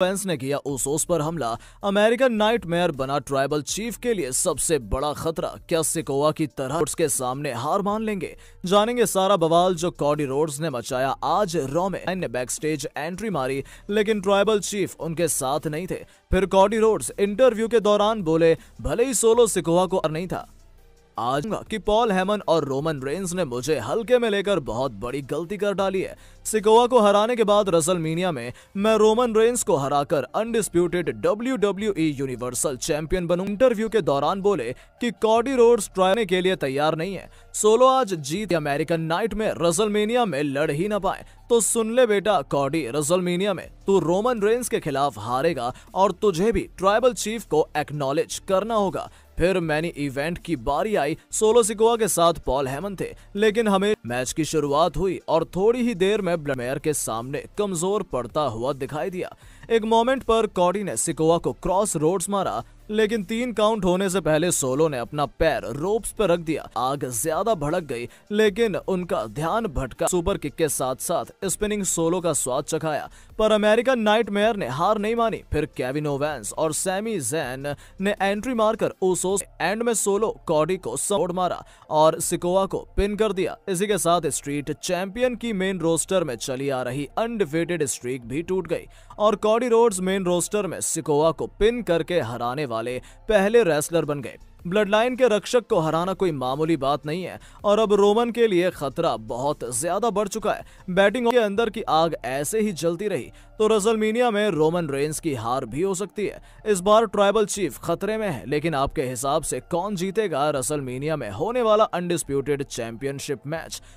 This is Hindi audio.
पेंस ने किया ओसोस पर हमला अमेरिकन नाइटमेयर बना ट्राइबल चीफ के लिए सबसे बड़ा खतरा क्या सिकोवा की तरह के सामने हार मान लेंगे जानेंगे सारा बवाल जो कॉडी रोड्स ने मचाया आज रॉ ने बैक स्टेज एंट्री मारी लेकिन ट्राइबल चीफ उनके साथ नहीं थे फिर कॉडी रोड्स इंटरव्यू के दौरान बोले भले ही सोलो सिकोवा को नहीं था आज कि पॉल हेमन और रोमन रेंस ने मुझे हल्के में लेकर बहुत बड़ी गलती कर डाली है सिकोवा को हराने के बाद रसलमीनिया में मैं रोमन रेंस को हराकर undisputed W W universal champion बनू इंटरव्यू के दौरान बोले कि कॉडी रोड्स ट्रायने के लिए तैयार नहीं है सोलो आज जीत अमेरिकन नाइट में रसलमेनिया में लड़ ही ना पाए तो सुन ले बेटा कॉडी रसलमीनिया में तू रोमन रेंस के खिलाफ हारेगा और तुझे भी ट्राइबल चीफ को एक्नॉलेज करना होगा फिर मैनी इवेंट की बारी आई सोलो सिकोवा के साथ पॉल हेमन थे लेकिन हमें मैच की शुरुआत हुई और थोड़ी ही देर में ब्लमेयर के सामने कमजोर पड़ता हुआ दिखाई दिया एक मोमेंट पर कॉडी ने सिकोवा को क्रॉस रोड्स मारा लेकिन तीन काउंट होने से पहले सोलो ने अपना पैर रोप्स पर रख दिया आग ज्यादा भड़क गई लेकिन उनका ध्यान भटका सुपर किक के साथ साथ स्पिनिंग सोलो का स्वाद चखाया पर अमेरिकन नाइट ने हार नहीं मानी फिर कैविन ओवेंस और सैमी जैन ने एंट्री मारकर ओसोस एंड में सोलो कॉडी को सपोर्ट मारा और सिकोवा को पिन कर दिया इसी के साथ स्ट्रीट चैंपियन की मेन रोस्टर में चली आ रही अनडिफिटेड स्ट्रीक भी टूट गई और कॉडी रोड्स मेन रोस्टर में सिकोवा को पिन करके हराने वाले वाले पहले रेसलर बन गए ब्लडलाइन के रक्षक को हराना कोई मामूली बात नहीं है और अब रोमन के लिए खतरा बहुत ज्यादा बढ़ चुका है बैटिंग के अंदर की आग ऐसे ही जलती रही तो रजलमीनिया में रोमन रेंस की हार भी हो सकती है इस बार ट्राइबल चीफ खतरे में है लेकिन आपके हिसाब से कौन जीतेगा रसलमीनिया में होने वाला अनडिस्प्यूटेड चैंपियनशिप मैच